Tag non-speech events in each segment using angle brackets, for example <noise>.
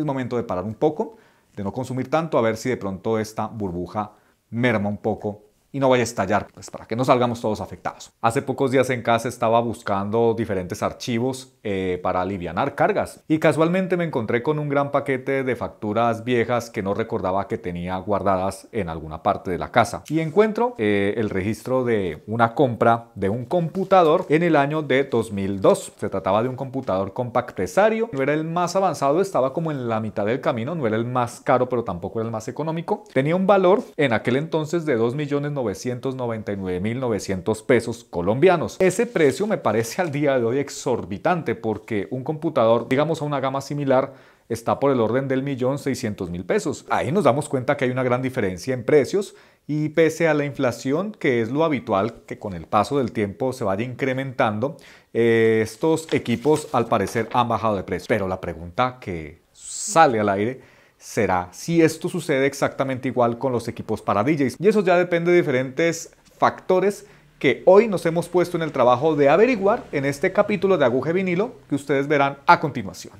es momento de parar un poco, de no consumir tanto, a ver si de pronto esta burbuja merma un poco y no vaya a estallar, pues para que no salgamos todos afectados. Hace pocos días en casa estaba buscando diferentes archivos eh, para aliviar cargas y casualmente me encontré con un gran paquete de facturas viejas que no recordaba que tenía guardadas en alguna parte de la casa y encuentro eh, el registro de una compra de un computador en el año de 2002. Se trataba de un computador compactesario, no era el más avanzado, estaba como en la mitad del camino, no era el más caro pero tampoco era el más económico. Tenía un valor en aquel entonces de 2 millones 999.900 pesos colombianos. Ese precio me parece al día de hoy exorbitante porque un computador, digamos a una gama similar, está por el orden del millón seiscientos mil pesos. Ahí nos damos cuenta que hay una gran diferencia en precios y pese a la inflación, que es lo habitual que con el paso del tiempo se vaya incrementando, eh, estos equipos al parecer han bajado de precio. Pero la pregunta que sale al aire será si esto sucede exactamente igual con los equipos para DJs. Y eso ya depende de diferentes factores que hoy nos hemos puesto en el trabajo de averiguar en este capítulo de Aguje Vinilo que ustedes verán a continuación.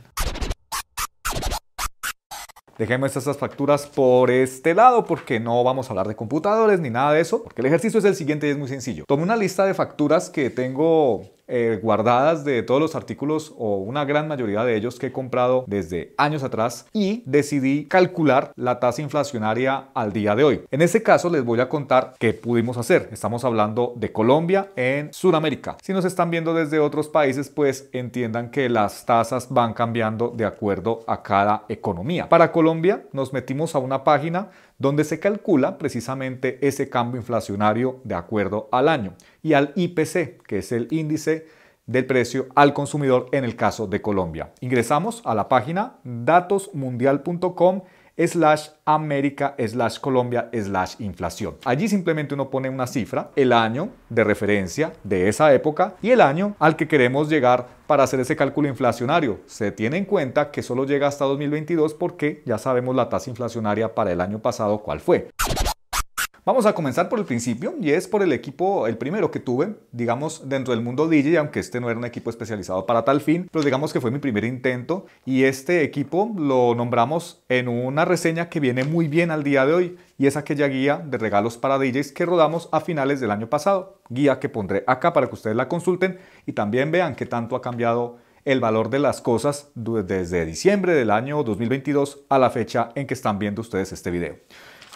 Dejemos esas facturas por este lado porque no vamos a hablar de computadores ni nada de eso, porque el ejercicio es el siguiente y es muy sencillo. Tome una lista de facturas que tengo eh, guardadas de todos los artículos o una gran mayoría de ellos que he comprado desde años atrás y decidí calcular la tasa inflacionaria al día de hoy. En este caso les voy a contar qué pudimos hacer. Estamos hablando de Colombia en Sudamérica. Si nos están viendo desde otros países, pues entiendan que las tasas van cambiando de acuerdo a cada economía. Para Colombia nos metimos a una página donde se calcula precisamente ese cambio inflacionario de acuerdo al año, y al IPC, que es el índice del precio al consumidor en el caso de Colombia. Ingresamos a la página datosmundial.com slash América slash Colombia slash inflación. Allí simplemente uno pone una cifra, el año de referencia de esa época y el año al que queremos llegar para hacer ese cálculo inflacionario. Se tiene en cuenta que solo llega hasta 2022 porque ya sabemos la tasa inflacionaria para el año pasado cuál fue. Vamos a comenzar por el principio y es por el equipo, el primero que tuve, digamos, dentro del mundo DJ, aunque este no era un equipo especializado para tal fin, pero digamos que fue mi primer intento y este equipo lo nombramos en una reseña que viene muy bien al día de hoy y es aquella guía de regalos para DJs que rodamos a finales del año pasado, guía que pondré acá para que ustedes la consulten y también vean qué tanto ha cambiado el valor de las cosas desde diciembre del año 2022 a la fecha en que están viendo ustedes este video.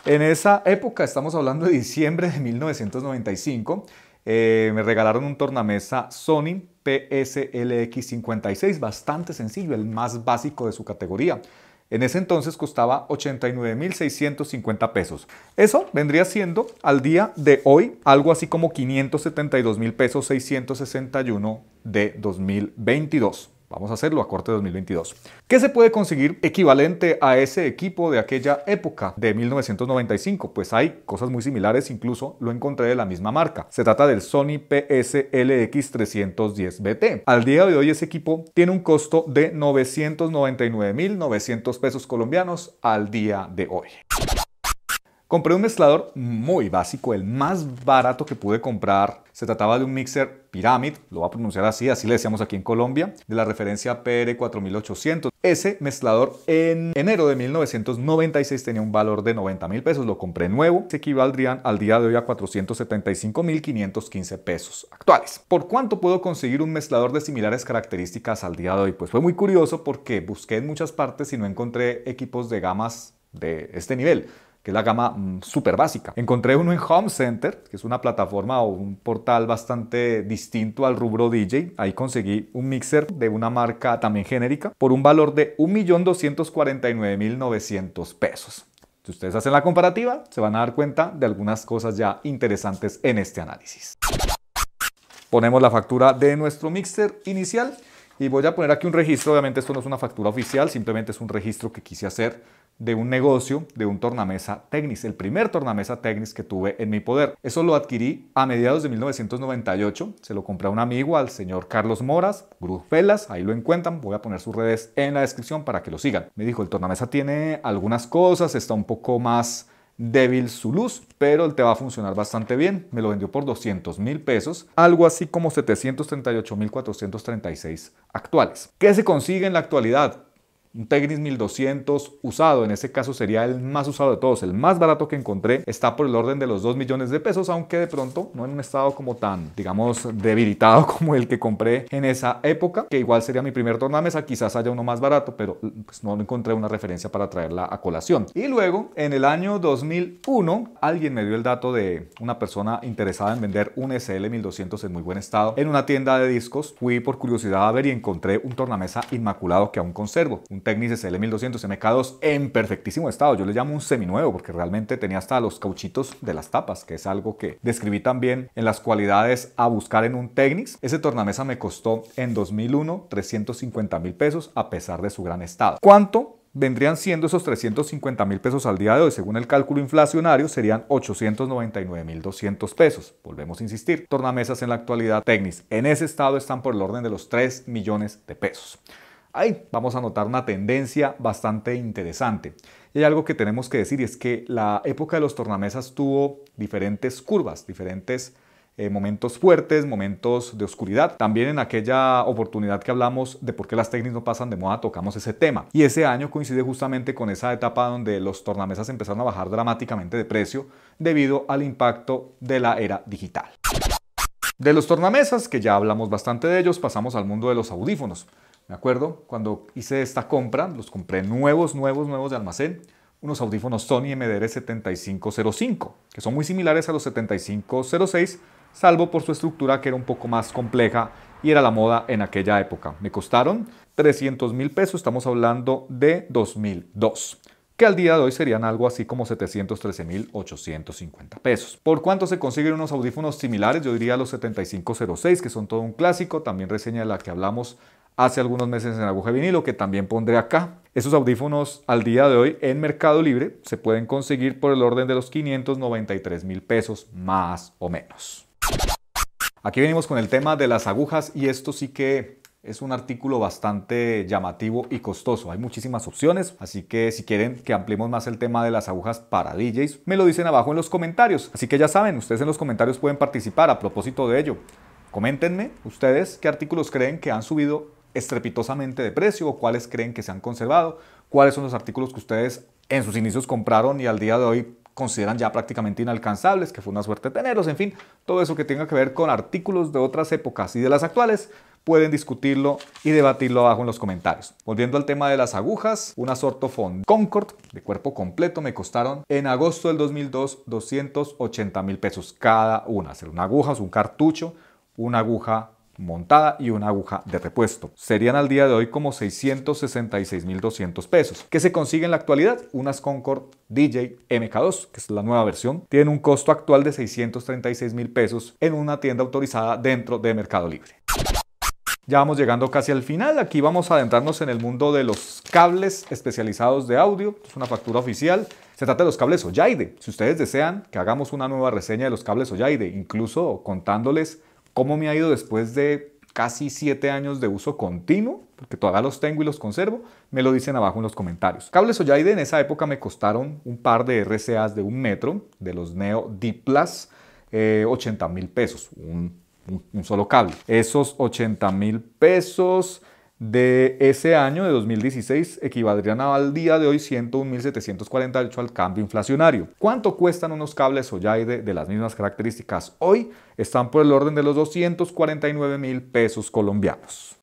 En esa época, estamos hablando de diciembre de 1995, eh, me regalaron un tornamesa Sony PSLX56, bastante sencillo, el más básico de su categoría. En ese entonces costaba 89.650 pesos. Eso vendría siendo al día de hoy algo así como $572,661 pesos de 2022. Vamos a hacerlo a corte de 2022. ¿Qué se puede conseguir equivalente a ese equipo de aquella época de 1995? Pues hay cosas muy similares, incluso lo encontré de la misma marca. Se trata del Sony PSLX310BT. Al día de hoy ese equipo tiene un costo de 999.900 pesos colombianos al día de hoy. Compré un mezclador muy básico, el más barato que pude comprar. Se trataba de un mixer Pyramid, lo voy a pronunciar así, así le decíamos aquí en Colombia, de la referencia PR4800. Ese mezclador en enero de 1996 tenía un valor de 90 mil pesos, lo compré nuevo, se equivaldrían al día de hoy a 475 mil 515 pesos actuales. ¿Por cuánto puedo conseguir un mezclador de similares características al día de hoy? Pues fue muy curioso porque busqué en muchas partes y no encontré equipos de gamas de este nivel que es la gama super mm, súper básica. Encontré uno en Home Center, que es una plataforma o un portal bastante distinto al rubro DJ. Ahí conseguí un mixer de una marca también genérica por un valor de 1.249.900 pesos. Si ustedes hacen la comparativa, se van a dar cuenta de algunas cosas ya interesantes en este análisis. Ponemos la factura de nuestro mixer inicial y voy a poner aquí un registro, obviamente esto no es una factura oficial, simplemente es un registro que quise hacer de un negocio, de un tornamesa Technis el primer tornamesa Technis que tuve en mi poder. Eso lo adquirí a mediados de 1998, se lo compré a un amigo, al señor Carlos Moras, Velas, ahí lo encuentran, voy a poner sus redes en la descripción para que lo sigan. Me dijo, el tornamesa tiene algunas cosas, está un poco más débil su luz, pero él te va a funcionar bastante bien. Me lo vendió por 200 mil pesos, algo así como 738 mil 436 actuales. ¿Qué se consigue en la actualidad? un Tegnis 1200 usado, en ese caso sería el más usado de todos, el más barato que encontré, está por el orden de los 2 millones de pesos, aunque de pronto no en un estado como tan, digamos, debilitado <laughs> como el que compré en esa época, que igual sería mi primer tornamesa, quizás haya uno más barato, pero pues, no encontré una referencia para traerla a colación. Y luego, en el año 2001, alguien me dio el dato de una persona interesada en vender un SL 1200 en muy buen estado en una tienda de discos. Fui por curiosidad a ver y encontré un tornamesa inmaculado que aún conservo, un Technics SL1200 MK2 en perfectísimo estado. Yo le llamo un seminuevo porque realmente tenía hasta los cauchitos de las tapas, que es algo que describí también en las cualidades a buscar en un Technics. Ese tornamesa me costó en 2001 350 mil pesos a pesar de su gran estado. ¿Cuánto? vendrían siendo esos 350 mil pesos al día de hoy. Según el cálculo inflacionario, serían 899 mil 200 pesos. Volvemos a insistir, tornamesas en la actualidad Technics en ese estado están por el orden de los 3 millones de pesos ahí vamos a notar una tendencia bastante interesante. Y algo que tenemos que decir es que la época de los tornamesas tuvo diferentes curvas, diferentes eh, momentos fuertes, momentos de oscuridad. También en aquella oportunidad que hablamos de por qué las técnicas no pasan de moda, tocamos ese tema. Y ese año coincide justamente con esa etapa donde los tornamesas empezaron a bajar dramáticamente de precio debido al impacto de la era digital. De los tornamesas, que ya hablamos bastante de ellos, pasamos al mundo de los audífonos. ¿De acuerdo, cuando hice esta compra, los compré nuevos, nuevos, nuevos de almacén, unos audífonos Sony MDR7505, que son muy similares a los 7506, salvo por su estructura que era un poco más compleja y era la moda en aquella época. Me costaron 300 mil pesos, estamos hablando de 2002 que al día de hoy serían algo así como 713.850 pesos. ¿Por cuánto se consiguen unos audífonos similares? Yo diría los 7506, que son todo un clásico, también reseña de la que hablamos hace algunos meses en Aguja Vinilo, que también pondré acá. Esos audífonos al día de hoy en Mercado Libre se pueden conseguir por el orden de los 593 mil pesos más o menos. Aquí venimos con el tema de las agujas y esto sí que es un artículo bastante llamativo y costoso. Hay muchísimas opciones, así que si quieren que ampliemos más el tema de las agujas para DJs, me lo dicen abajo en los comentarios. Así que ya saben, ustedes en los comentarios pueden participar a propósito de ello. Coméntenme ustedes qué artículos creen que han subido estrepitosamente de precio o cuáles creen que se han conservado, cuáles son los artículos que ustedes en sus inicios compraron y al día de hoy consideran ya prácticamente inalcanzables, que fue una suerte tenerlos, en fin, todo eso que tenga que ver con artículos de otras épocas y de las actuales, pueden discutirlo y debatirlo abajo en los comentarios. Volviendo al tema de las agujas, una Sortofon Concord de cuerpo completo me costaron en agosto del 2002 280 mil pesos cada una, hacer una aguja, un cartucho, una aguja montada y una aguja de repuesto. Serían al día de hoy como 666.200 pesos, que se consigue en la actualidad unas Concord DJ MK2, que es la nueva versión, tienen un costo actual de 636.000 pesos en una tienda autorizada dentro de Mercado Libre. Ya vamos llegando casi al final. Aquí vamos a adentrarnos en el mundo de los cables especializados de audio. Es una factura oficial. Se trata de los cables Oyaide. Si ustedes desean que hagamos una nueva reseña de los cables Oyaide, incluso contándoles cómo me ha ido después de casi 7 años de uso continuo, porque todavía los tengo y los conservo, me lo dicen abajo en los comentarios. Cables Oyaide en esa época me costaron un par de RCAs de un metro, de los Neo Diplas 80 eh, mil pesos, un, un solo cable. Esos 80 mil pesos de ese año de 2016 equivaldrían al día de hoy 101.748 al cambio inflacionario. ¿Cuánto cuestan unos cables Oyaide de las mismas características? Hoy están por el orden de los 249.000 pesos colombianos.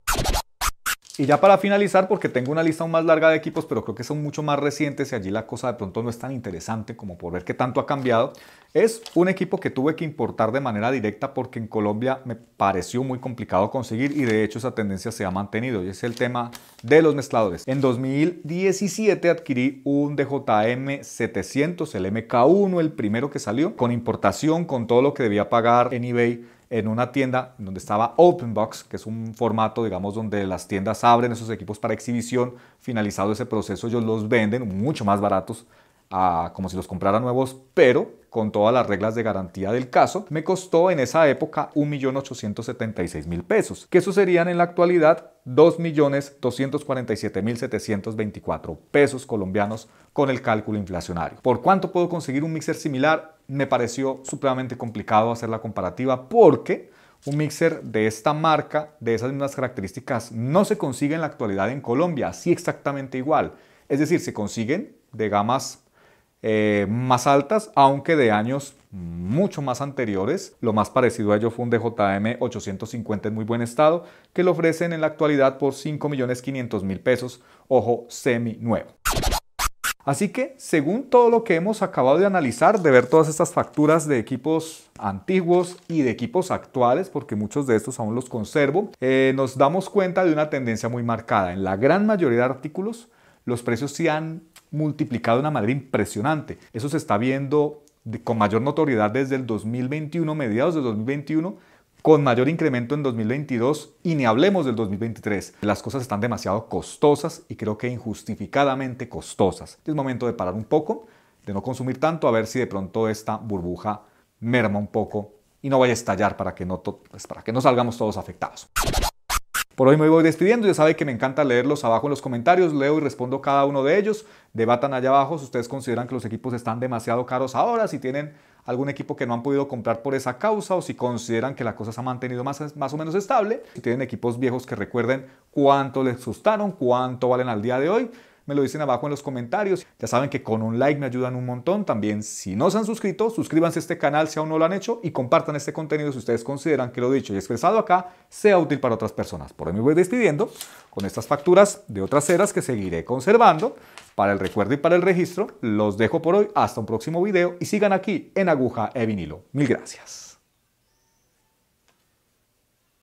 Y ya para finalizar, porque tengo una lista aún más larga de equipos, pero creo que son mucho más recientes y allí la cosa de pronto no es tan interesante como por ver qué tanto ha cambiado, es un equipo que tuve que importar de manera directa porque en Colombia me pareció muy complicado conseguir y de hecho esa tendencia se ha mantenido y es el tema de los mezcladores. En 2017 adquirí un DJM 700, el MK1, el primero que salió, con importación, con todo lo que debía pagar en eBay en una tienda donde estaba Openbox, que es un formato, digamos, donde las tiendas abren esos equipos para exhibición. Finalizado ese proceso, ellos los venden mucho más baratos como si los comprara nuevos, pero con todas las reglas de garantía del caso, me costó en esa época 1.876.000 pesos, que eso serían en la actualidad 2.247.724 pesos colombianos con el cálculo inflacionario. ¿Por cuánto puedo conseguir un mixer similar? Me pareció supremamente complicado hacer la comparativa porque un mixer de esta marca, de esas mismas características, no se consigue en la actualidad en Colombia, así exactamente igual. Es decir, se consiguen de gamas eh, más altas, aunque de años mucho más anteriores. Lo más parecido a ello fue un DJM 850 en muy buen estado, que lo ofrecen en la actualidad por 5.500.000 pesos, ojo, semi nuevo. Así que, según todo lo que hemos acabado de analizar, de ver todas estas facturas de equipos antiguos y de equipos actuales, porque muchos de estos aún los conservo, eh, nos damos cuenta de una tendencia muy marcada. En la gran mayoría de artículos, los precios se han multiplicado de una manera impresionante. Eso se está viendo con mayor notoriedad desde el 2021, mediados del 2021, con mayor incremento en 2022 y ni hablemos del 2023. Las cosas están demasiado costosas y creo que injustificadamente costosas. Es momento de parar un poco, de no consumir tanto, a ver si de pronto esta burbuja merma un poco y no vaya a estallar para que no, pues, para que no salgamos todos afectados. Por hoy me voy despidiendo, ya saben que me encanta leerlos abajo en los comentarios, leo y respondo cada uno de ellos. Debatan allá abajo si ustedes consideran que los equipos están demasiado caros ahora, si tienen algún equipo que no han podido comprar por esa causa o si consideran que la cosa se ha mantenido más, más o menos estable, si tienen equipos viejos que recuerden cuánto les asustaron, cuánto valen al día de hoy me lo dicen abajo en los comentarios. Ya saben que con un like me ayudan un montón. También si no se han suscrito, suscríbanse a este canal si aún no lo han hecho y compartan este contenido si ustedes consideran que lo dicho y expresado acá sea útil para otras personas. Por hoy me voy despidiendo con estas facturas de otras eras que seguiré conservando. Para el recuerdo y para el registro, los dejo por hoy. Hasta un próximo video y sigan aquí en Aguja e Vinilo. Mil gracias.